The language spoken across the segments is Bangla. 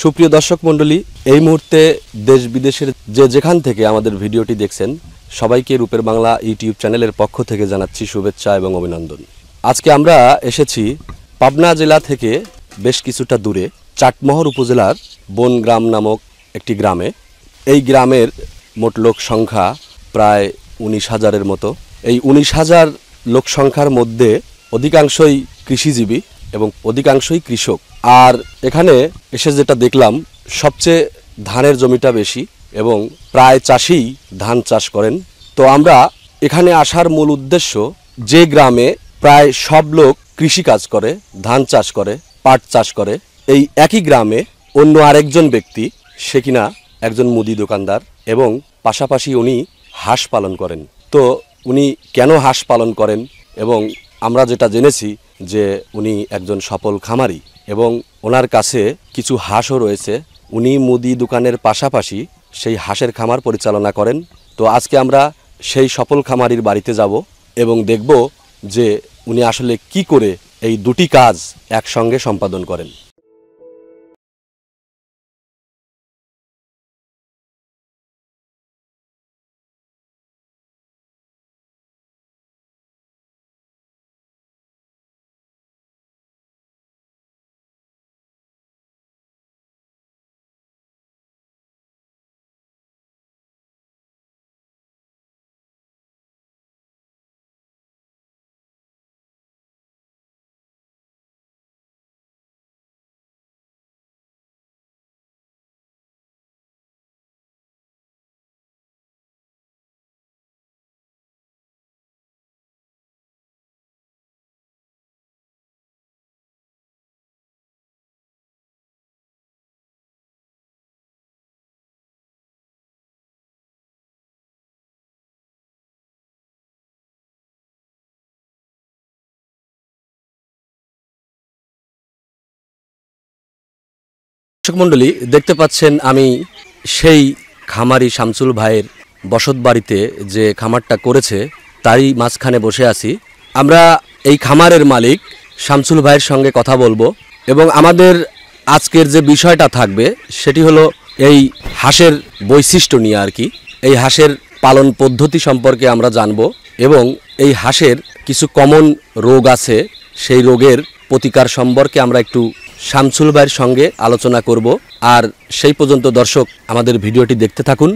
সুপ্রিয় দর্শক মণ্ডলী এই মুহূর্তে দেশ বিদেশের যে যেখান থেকে আমাদের ভিডিওটি দেখছেন সবাইকে রূপের বাংলা ইউটিউব চ্যানেলের পক্ষ থেকে জানাচ্ছি শুভেচ্ছা এবং অভিনন্দন আজকে আমরা এসেছি পাবনা জেলা থেকে বেশ কিছুটা দূরে চাটমহর উপজেলার বনগ্রাম নামক একটি গ্রামে এই গ্রামের মোট লোক সংখ্যা প্রায় উনিশ হাজারের মতো এই উনিশ হাজার লোক সংখ্যার মধ্যে অধিকাংশই কৃষিজীবী এবং অধিকাংশই কৃষক আর এখানে এসে যেটা দেখলাম সবচেয়ে ধানের জমিটা বেশি এবং প্রায় চাষিই ধান চাষ করেন তো আমরা এখানে আসার মূল উদ্দেশ্য যে গ্রামে প্রায় সব লোক কৃষি কাজ করে ধান চাষ করে পাট চাষ করে এই একই গ্রামে অন্য আরেকজন ব্যক্তি সে কিনা একজন মুদি দোকানদার এবং পাশাপাশি উনি হাঁস পালন করেন তো উনি কেন হাঁস পালন করেন এবং আমরা যেটা জেনেছি যে উনি একজন সফল খামারি এবং ওনার কাছে কিছু হাঁসও রয়েছে উনি মুদি দোকানের পাশাপাশি সেই হাঁসের খামার পরিচালনা করেন তো আজকে আমরা সেই সফল খামারির বাড়িতে যাব এবং দেখব যে উনি আসলে কি করে এই দুটি কাজ একসঙ্গে সম্পাদন করেন দর্শক মণ্ডলী দেখতে পাচ্ছেন আমি সেই খামারি শামসুল ভাইয়ের বসত বাড়িতে যে খামারটা করেছে তারই মাঝখানে বসে আছি আমরা এই খামারের মালিক শামসুল ভাইয়ের সঙ্গে কথা বলবো এবং আমাদের আজকের যে বিষয়টা থাকবে সেটি হলো এই হাঁসের বৈশিষ্ট্য নিয়ে আর কি এই হাঁসের পালন পদ্ধতি সম্পর্কে আমরা জানব এবং এই হাঁসের কিছু কমন রোগ আছে সেই রোগের প্রতিকার সম্পর্কে আমরা একটু শামসুল ভাইয়ের সঙ্গে আলোচনা করব আর সেই পর্যন্ত দর্শক আমাদের ভিডিওটি দেখতে থাকুন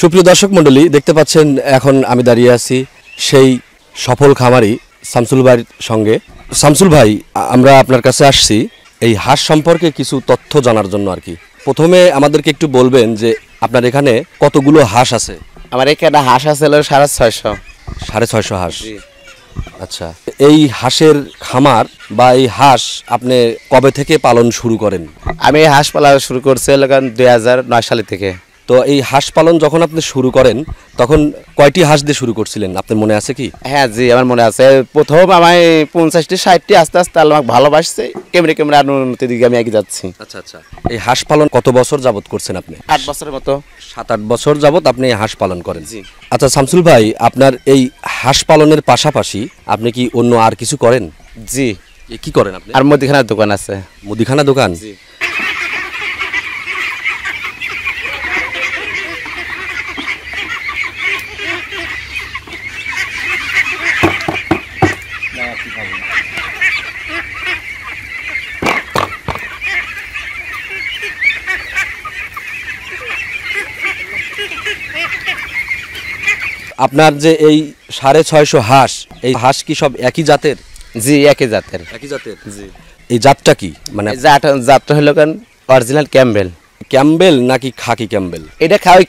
সুপ্রিয় দর্শক মণ্ডলী দেখতে পাচ্ছেন এখন আমি দাঁড়িয়ে আছি সেই সফল খামারি শামসুল ভাইয়ের সঙ্গে শামসুল ভাই আমরা আপনার কাছে আসছি এই হাঁস সম্পর্কে কিছু তথ্য জানার জন্য আর কি প্রথমে আমাদেরকে একটু বলবেন যে আপনার এখানে কতগুলো হাঁস আছে আমার এখানে হাঁস আছে সাড়ে ছয়শো সাড়ে ছয়শো হাঁস আচ্ছা এই হাঁসের খামার বা এই হাঁস আপনি কবে থেকে পালন শুরু করেন আমি হাঁস পালন শুরু করছি এলাকান দুই হাজার নয় সালে থেকে তো এই হাঁস পালন যখন আপনি শুরু করেন তখন কয়টি হাঁস দিয়ে শুরু করছিলেন আপনার মনে আছে কি হ্যাঁ জি আমার মনে আছে প্রথম আমায় পঞ্চাশটি ষাটটি আস্তে আস্তে আমাকে ভালোবাসছে ক্যামেরা ক্যামেরা উন্নতির দিকে আমি এগিয়ে যাচ্ছি আচ্ছা আচ্ছা এই হাঁস পালন কত বছর যাবত করছেন আপনি আট বছরের মতো সাত আট বছর যাবত আপনি হাঁস পালন করেন জি আচ্ছা শামসুল ভাই আপনার এই হাঁস পালনের পাশাপাশি আপনি কি অন্য আর কিছু করেন জি কি করেন আপনি আর মুদিখানার দোকান আছে মুদিখানা দোকান জি আপনার যে এই সাড়ে ছয়শো হাঁস এই হাঁস কি সব একই জাতের জি একই জাতের একই জাতের জি এই জাতটা কি মানে জাতটা হলো কেন অরিজিনাল ক্যাম্বেল ক্যাম্বেল নাকি খাকি ক্যাম্বেল এটা খাই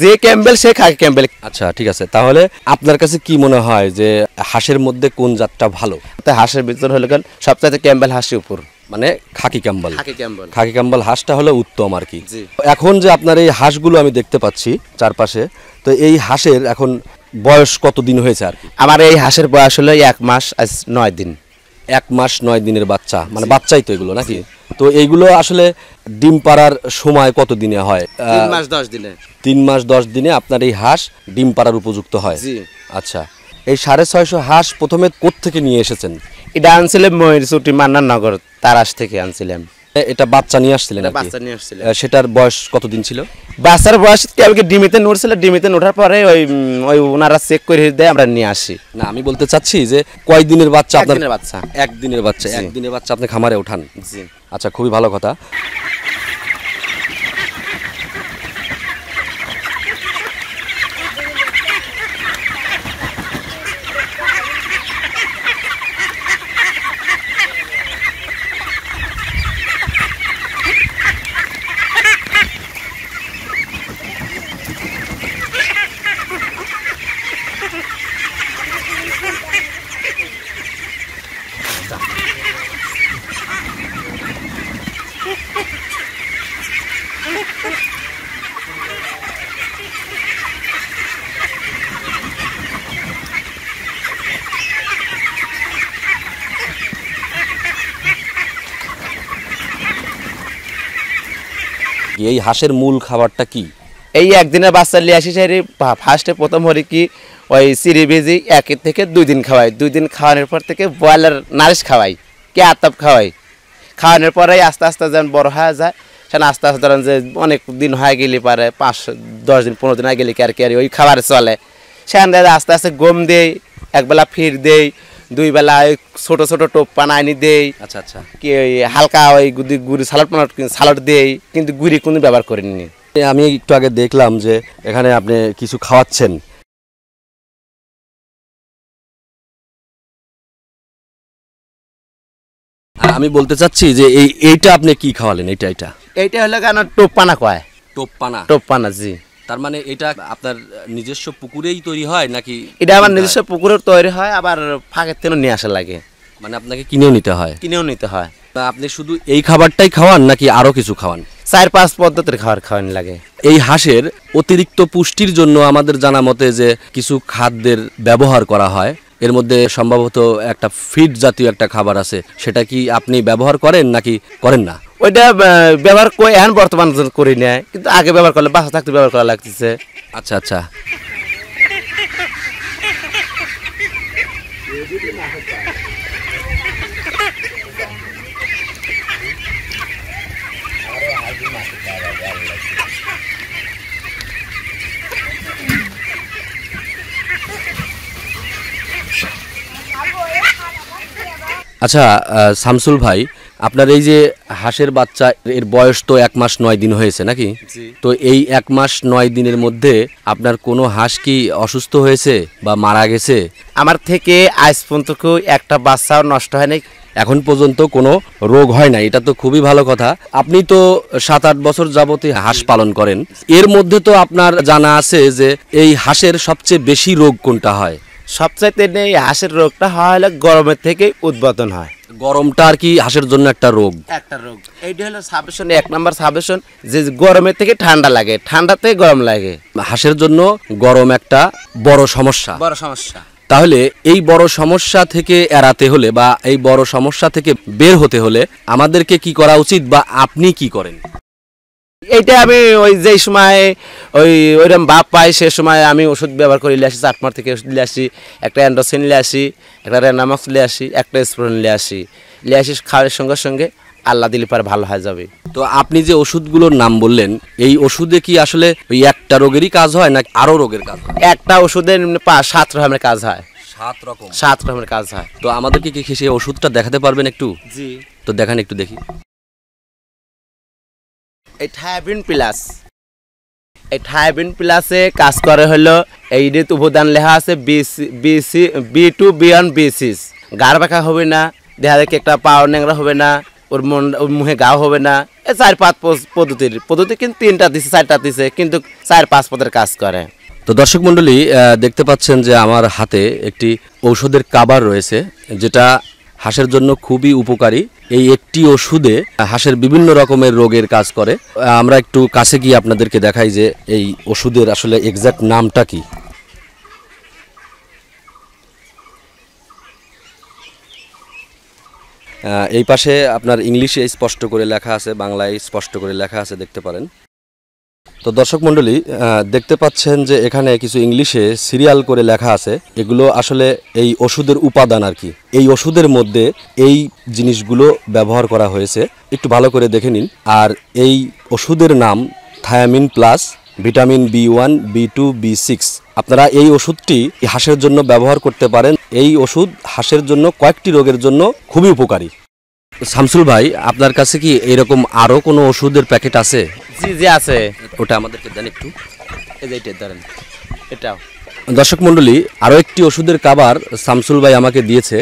যে ক্যাম্বেল সে খাকি ক্যাম্বেল আচ্ছা ঠিক আছে তাহলে আপনার কাছে কি মনে হয় যে হাঁসের মধ্যে কোন জাতটা ভালো হাঁসের ভিতর হলো কেন সবচাইতে ক্যাম্বেল হাঁসের উপর মানে khaki Campbell khaki Campbell khaki Campbell হাঁসটা হলো উত্তম আর কি এখন যে আপনার এই হাঁসগুলো আমি দেখতে পাচ্ছি চারপাশে তো এই হাঁসের এখন বয়স কত দিন হয়েছে আর কি আমার এই হাঁসের বয়স হলো এক মাস আজ নয় দিন এক মাস নয় দিনের বাচ্চা মানে বাচ্চাই তো এগুলো নাকি তো এইগুলো আসলে ডিম পাড়ার সময় কত দিনে হয় তিন মাস দশ দিনে তিন মাস দশ দিনে আপনার এই হাঁস ডিম পাড়ার উপযুক্ত হয় আচ্ছা এই সাড়ে ছয়শো হাঁস প্রথমে কোথেকে নিয়ে এসেছেন এটা আনছিলাম ময়ূরচুটি মান্নানগর তারাস থেকে আনছিলাম এটা বাচ্চা নিয়ে আসছিলেন বাচ্চা নিয়ে আসছিলেন সেটার বয়স কতদিন ছিল বাচ্চার বয়স আমি ডিমিতে নড়ছিল ডিমিতে ওঠার পরে ওই ওই ওনারা চেক করে দেয় আমরা নিয়ে আসি না আমি বলতে চাচ্ছি যে কয় দিনের বাচ্চা আপনার বাচ্চা একদিনের বাচ্চা একদিনের বাচ্চা আপনি খামারে ওঠান জি আচ্ছা খুবই ভালো কথা এই হাঁসের মূল খাবারটা কি এই একদিনের বাচ্চা নিয়ে আসি ফার্স্টে প্রথম হরি কি ওই সিঁড়ি ভেজি একের থেকে দুই দিন খাওয়াই দুই দিন খাওয়ানোর পর থেকে ব্রয়লার নারিশ খাওয়াই কে আতাপ খাওয়াই খাওয়ানোর পরে আস্তে আস্তে যেমন বড় হয়ে যায় সেখানে আস্তে আস্তে ধরেন যে অনেক দিন হয়ে গেলে পারে পাঁচ দশ দিন পনেরো দিন হয়ে গেলে কি আর কি আর ওই খাবার চলে সেখান আস্তে আস্তে গম দেয় একবেলা ফির দেই দুই বেলা ওই ছোট ছোট টোপ পানা আনি দেই আচ্ছা আচ্ছা কি ওই হালকা ওই গুদি গুড়ি সালাড পানা সালাড দেই কিন্তু গুড়ি কোনো ব্যবহার করেননি আমি একটু আগে দেখলাম যে এখানে আপনি কিছু খাওয়াচ্ছেন আমি বলতে চাচ্ছি যে এই এইটা আপনি কি খাওয়ালেন এইটা এটা এইটা হলো কেন টোপ পানা কয় টোপ পানা টোপ পানা জি তার মানে এটা আপনার নিজস্ব পুকুরেই তৈরি হয় নাকি এটা আমার নিজস্ব পুকুরের তৈরি হয় আবার ফাঁকের তেলও নিয়ে আসা লাগে মানে আপনাকে কিনেও নিতে হয় কিনেও নিতে হয় আপনি শুধু এই খাবারটাই খাওয়ান নাকি আরও কিছু খাওয়ান চার পাঁচ পদ্ধতির খাবার খাওয়ান লাগে এই হাঁসের অতিরিক্ত পুষ্টির জন্য আমাদের জানা মতে যে কিছু খাদ্যের ব্যবহার করা হয় এর মধ্যে সম্ভবত একটা ফিড জাতীয় একটা খাবার আছে সেটা কি আপনি ব্যবহার করেন নাকি করেন না ওইটা ব্যবহার করে এখন বর্তমান করি না কিন্তু আগে ব্যবহার করলে বাসা থাকতে ব্যবহার করা লাগতেছে আচ্ছা আচ্ছা আচ্ছা শামসুল ভাই আপনার এই যে হাঁসের বাচ্চা এর বয়স তো এক মাস নয় দিন হয়েছে নাকি তো এই এক মাস নয় দিনের মধ্যে আপনার কোনো হাঁস কি অসুস্থ হয়েছে বা মারা গেছে আমার থেকে আজ পর্যন্ত একটা বাচ্চাও নষ্ট হয় নাই এখন পর্যন্ত কোনো রোগ হয় না এটা তো খুবই ভালো কথা আপনি তো সাত আট বছর যাবতে হাঁস পালন করেন এর মধ্যে তো আপনার জানা আছে যে এই হাঁসের সবচেয়ে বেশি রোগ কোনটা হয় সবচাইতে এই হাঁসের রোগটা হয় হলে গরমের থেকে উদ্বোধন হয় গরমটা আর কি হাঁসের জন্য একটা রোগ একটা রোগ এইটা হলো সাবেশন এক নাম্বার সাবেশন যে গরমের থেকে ঠান্ডা লাগে ঠান্ডাতে গরম লাগে হাঁসের জন্য গরম একটা বড় সমস্যা বড় সমস্যা তাহলে এই বড় সমস্যা থেকে এড়াতে হলে বা এই বড় সমস্যা থেকে বের হতে হলে আমাদেরকে কি করা উচিত বা আপনি কি করেন এইটা আমি ওই যেই সময় ওই ওইরকম বাপ পাই সে সময় আমি ওষুধ ব্যবহার করে নিয়ে আসি চাটমার থেকে ওষুধ নিয়ে আসি একটা অ্যান্ডোসিন নিয়ে আসি একটা রেনামক্স নিয়ে আসি একটা স্প্রোন নিয়ে আসি নিয়ে আসি খাওয়ার সঙ্গে সঙ্গে আল্লাহ দিলে পারে ভালো হয়ে যাবে তো আপনি যে ওষুধগুলোর নাম বললেন এই ওষুধে কি আসলে ওই একটা রোগেরই কাজ হয় না আরও রোগের কাজ হয় একটা ওষুধের সাত রকমের কাজ হয় সাত রকম সাত রকমের কাজ হয় তো আমাদেরকে কি সেই ওষুধটা দেখাতে পারবেন একটু জি তো দেখান একটু দেখি এই থায়াবিন প্লাস এই থায়াবিন প্লাসে কাজ করে হলো এই ঋত উপাদান লেখা আছে BC BC B two B one B six গাড় বাঁকা হবে না দেখা দেখে একটা পাওয়ার ন্যাংরা হবে না ওর মন ওর মুখে গাও হবে না এ চার পাঁচ পদ্ধতির পদ্ধতি কিন্তু তিনটা দিছে চারটা দিছে কিন্তু চার পাঁচ পদের কাজ করে তো দর্শক মণ্ডলী দেখতে পাচ্ছেন যে আমার হাতে একটি ঔষধের কাবার রয়েছে যেটা হাঁসের জন্য খুবই উপকারী এই একটি ওষুধে হাঁসের বিভিন্ন রকমের রোগের কাজ করে আমরা একটু কাছে গিয়ে আপনাদেরকে দেখাই যে এই ওষুধের আসলে এক্স্যাক্ট নামটা কি এই পাশে আপনার ইংলিশে স্পষ্ট করে লেখা আছে বাংলায় স্পষ্ট করে লেখা আছে দেখতে পারেন তো দর্শক মন্ডলী দেখতে পাচ্ছেন যে এখানে কিছু ইংলিশে সিরিয়াল করে লেখা আছে এগুলো আসলে এই ওষুধের উপাদান আর কি এই ওষুধের মধ্যে এই জিনিসগুলো ব্যবহার করা হয়েছে একটু ভালো করে দেখে নিন আর এই ওষুধের নাম thiamine plus vitamin B one B two B six আপনারা এই ওষুধটি হাঁসের জন্য ব্যবহার করতে পারেন এই ওষুধ হাঁসের জন্য কয়েকটি রোগের জন্য খুবই উপকারী শামসুল ভাই আপনার কাছে কি এরকম আরও কোনো ওষুধের প্যাকেট আছে জি জি আছে ওটা আমাদেরকে দেন একটু এইটা ধরেন এটাও দর্শক মণ্ডলী আরও একটি ওষুধের কাবার শামসুল ভাই আমাকে দিয়েছে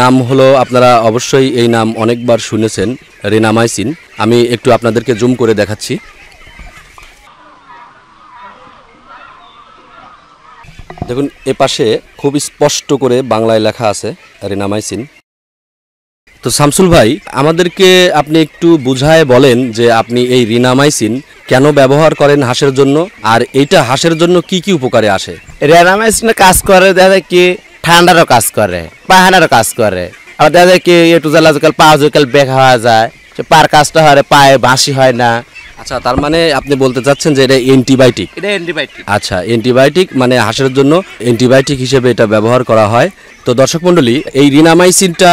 নাম হলো আপনারা অবশ্যই এই নাম অনেকবার শুনেছেন রেনামাইসিন আমি একটু আপনাদেরকে জুম করে দেখাচ্ছি দেখুন এ পাশে খুব স্পষ্ট করে বাংলায় লেখা আছে রেনামাইসিন তো শামসুল ভাই আমাদেরকে আপনি একটু বুঝায় বলেন যে আপনি এই রিনামাইসিন কেন ব্যবহার করেন হাঁসের জন্য আর এটা হাঁসের জন্য কি কি উপকারে আসে রিনামাইসিনে কাজ করে দেখা কি ঠান্ডারও কাজ করে পাহানারও কাজ করে আর দেখা যায় কি একটু জ্বালা আজকাল পা বেঘা হওয়া যায় যে পার কাজটা হয় পায়ে বাঁশি হয় না আচ্ছা তার মানে আপনি বলতে চাচ্ছেন যে এটা অ্যান্টিবায়োটিক এটা অ্যান্টিবায়োটিক আচ্ছা অ্যান্টিবায়োটিক মানে হাঁসের জন্য অ্যান্টিবায়োটিক হিসেবে এটা ব্যবহার করা হয় তো দর্শক মণ্ডলী এই রিনামাইসিনটা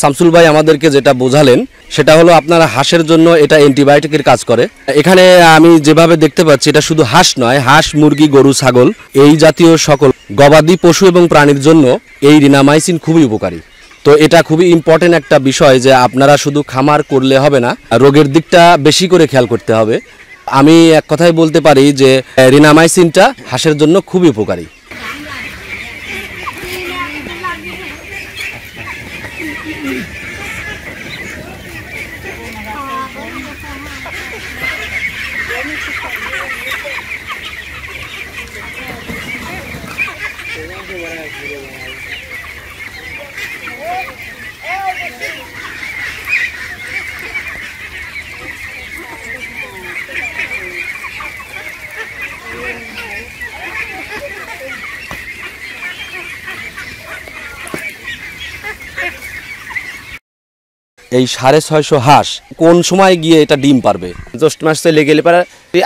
শামসুল ভাই আমাদেরকে যেটা বোঝালেন সেটা হলো আপনার হাঁসের জন্য এটা অ্যান্টিবায়োটিকের কাজ করে এখানে আমি যেভাবে দেখতে পাচ্ছি এটা শুধু হাঁস নয় হাঁস মুরগি গরু ছাগল এই জাতীয় সকল গবাদি পশু এবং প্রাণীর জন্য এই রিনামাইসিন খুবই উপকারী তো এটা খুবই ইম্পর্টেন্ট একটা বিষয় যে আপনারা শুধু খামার করলে হবে না রোগের দিকটা বেশি করে খেয়াল করতে হবে আমি এক কথাই বলতে পারি যে রিনামাইসিনটা হাঁসের জন্য খুবই উপকারী এই সাড়ে ছয়শো হাঁস কোন সময় গিয়ে এটা ডিম পারবে জ্যৈষ্ঠ মাস চলে গেলে পারে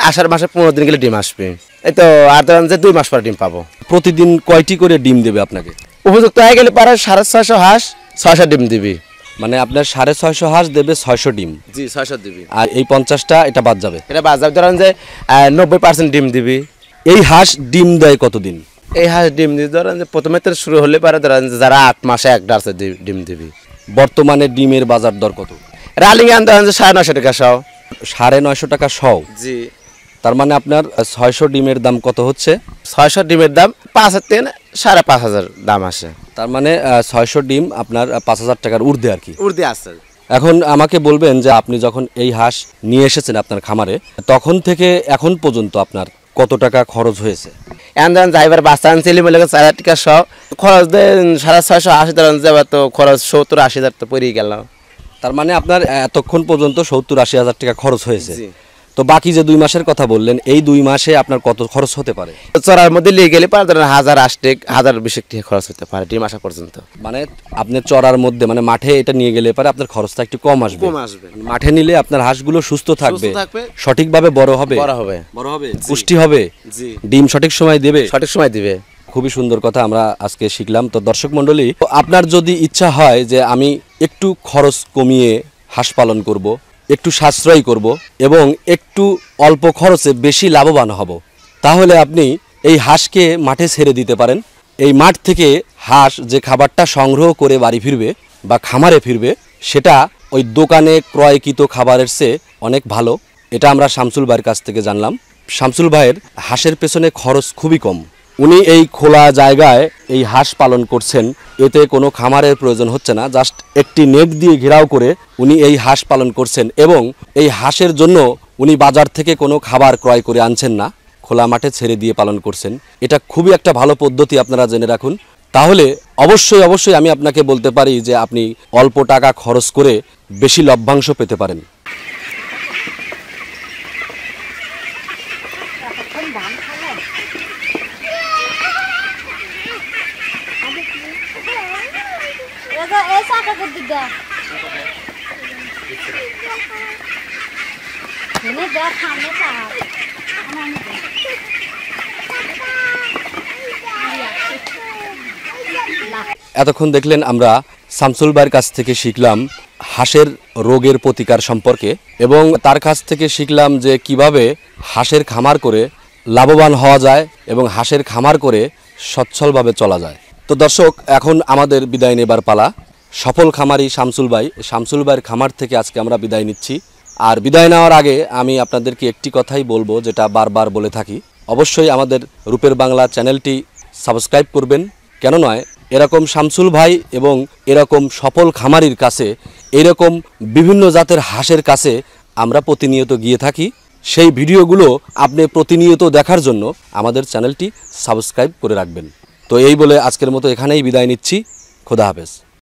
আষাঢ় মাসে পনেরো দিন গেলে ডিম আসবে এই তো আর ধরেন যে দুই মাস পরে ডিম পাবো প্রতিদিন কয়টি করে ডিম দেবে আপনাকে উপযুক্ত হয়ে গেলে পারে সাড়ে ছয়শো হাঁস ছয়শো ডিম দিবি মানে আপনার সাড়ে ছয়শো হাঁস দেবে ছয়শো ডিম জি ছয়শো দিবি আর এই পঞ্চাশটা এটা বাদ যাবে এটা বাদ যাবে ধরেন যে নব্বই পার্সেন্ট ডিম দিবি এই হাঁস ডিম দেয় কতদিন এই হাঁস ডিম দিবি ধরেন যে প্রথমে তো শুরু হলে পারে ধরেন যারা আট মাসে একটা আছে ডিম দিবি বর্তমানে ডিমের বাজার দর কত রালিং আনতে সাড়ে নয়শো টাকা সও সাড়ে নয়শো টাকা সহ জি তার মানে আপনার ছয়শো ডিমের দাম কত হচ্ছে ছয়শো ডিমের দাম পাঁচ হাজার থেকে সাড়ে পাঁচ হাজার দাম আসে তার মানে ছয়শো ডিম আপনার পাঁচ হাজার টাকার ঊর্ধ্বে আর কি ঊর্ধ্বে আসে এখন আমাকে বলবেন যে আপনি যখন এই হাঁস নিয়ে এসেছেন আপনার খামারে তখন থেকে এখন পর্যন্ত আপনার কত টাকা খরচ হয়েছে এমন ড্রাইভার যাইবার আনছিলি চার হাজার টাকা সব খরচ সাড়ে ছয়শো আশি হাজার যাবে তো খরচ সত্তর আশি হাজার তো পড়েই গেলাম তার মানে আপনার এতক্ষণ পর্যন্ত সত্তর আশি হাজার টাকা খরচ হয়েছে তো বাকি যে দুই মাসের কথা বললেন এই দুই মাসে আপনার কত খরচ হতে পারে চড়ার মধ্যে নিয়ে গেলে পারে ধরেন হাজার আষ্টেক হাজার বিশেক টাকা খরচ হতে পারে ডিম আসা পর্যন্ত মানে আপনার চড়ার মধ্যে মানে মাঠে এটা নিয়ে গেলে পারে আপনার খরচটা একটু কম আসবে কম আসবে মাঠে নিলে আপনার হাঁসগুলো সুস্থ থাকবে সঠিকভাবে বড় হবে বড় হবে বড় হবে পুষ্টি হবে ডিম সঠিক সময় দেবে সঠিক সময় দেবে খুবই সুন্দর কথা আমরা আজকে শিখলাম তো দর্শক মণ্ডলী আপনার যদি ইচ্ছা হয় যে আমি একটু খরচ কমিয়ে হাঁস পালন করবো একটু সাশ্রয় করব এবং একটু অল্প খরচে বেশি লাভবান হব তাহলে আপনি এই হাঁসকে মাঠে ছেড়ে দিতে পারেন এই মাঠ থেকে হাঁস যে খাবারটা সংগ্রহ করে বাড়ি ফিরবে বা খামারে ফিরবে সেটা ওই দোকানে ক্রয়কৃত খাবারের চেয়ে অনেক ভালো এটা আমরা শামসুল ভাইয়ের কাছ থেকে জানলাম শামসুল ভাইয়ের হাঁসের পেছনে খরচ খুবই কম উনি এই খোলা জায়গায় এই হাঁস পালন করছেন এতে কোনো খামারের প্রয়োজন হচ্ছে না জাস্ট একটি নেট দিয়ে ঘেরাও করে উনি এই হাঁস পালন করছেন এবং এই হাঁসের জন্য উনি বাজার থেকে কোনো খাবার ক্রয় করে আনছেন না খোলা মাঠে ছেড়ে দিয়ে পালন করছেন এটা খুবই একটা ভালো পদ্ধতি আপনারা জেনে রাখুন তাহলে অবশ্যই অবশ্যই আমি আপনাকে বলতে পারি যে আপনি অল্প টাকা খরচ করে বেশি লভ্যাংশ পেতে পারেন এতক্ষণ দেখলেন আমরা শামসুল ভাইয়ের কাছ থেকে শিখলাম হাঁসের রোগের প্রতিকার সম্পর্কে এবং তার কাছ থেকে শিখলাম যে কিভাবে হাঁসের খামার করে লাভবান হওয়া যায় এবং হাঁসের খামার করে সচ্ছলভাবে চলা যায় তো দর্শক এখন আমাদের বিদায় নেবার পালা সফল খামারি শামসুল ভাই শামসুল ভাইয়ের খামার থেকে আজকে আমরা বিদায় নিচ্ছি আর বিদায় নেওয়ার আগে আমি আপনাদেরকে একটি কথাই বলবো যেটা বারবার বলে থাকি অবশ্যই আমাদের রূপের বাংলা চ্যানেলটি সাবস্ক্রাইব করবেন কেন নয় এরকম শামসুল ভাই এবং এরকম সফল খামারির কাছে এরকম বিভিন্ন জাতের হাঁসের কাছে আমরা প্রতিনিয়ত গিয়ে থাকি সেই ভিডিওগুলো আপনি প্রতিনিয়ত দেখার জন্য আমাদের চ্যানেলটি সাবস্ক্রাইব করে রাখবেন তো এই বলে আজকের মতো এখানেই বিদায় নিচ্ছি খোদা হাফেজ